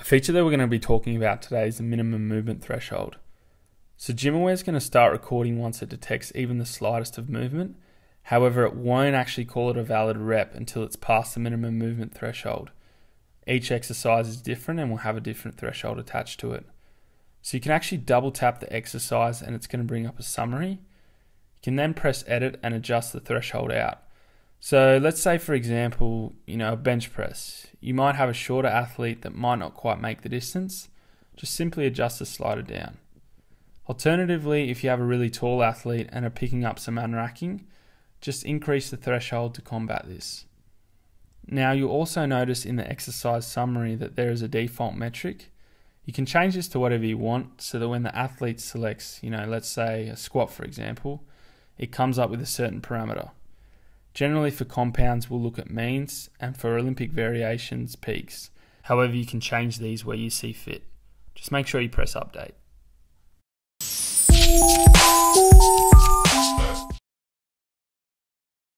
A feature that we're going to be talking about today is the minimum movement threshold. So GymAware is going to start recording once it detects even the slightest of movement. However, it won't actually call it a valid rep until it's past the minimum movement threshold. Each exercise is different and will have a different threshold attached to it. So you can actually double tap the exercise and it's going to bring up a summary. You can then press edit and adjust the threshold out. So let's say, for example, you know, a bench press. You might have a shorter athlete that might not quite make the distance. Just simply adjust the slider down. Alternatively, if you have a really tall athlete and are picking up some unracking, just increase the threshold to combat this. Now you'll also notice in the exercise summary that there is a default metric. You can change this to whatever you want so that when the athlete selects, you know, let's say a squat for example, it comes up with a certain parameter. Generally for compounds, we'll look at means and for Olympic variations, peaks. However, you can change these where you see fit. Just make sure you press update.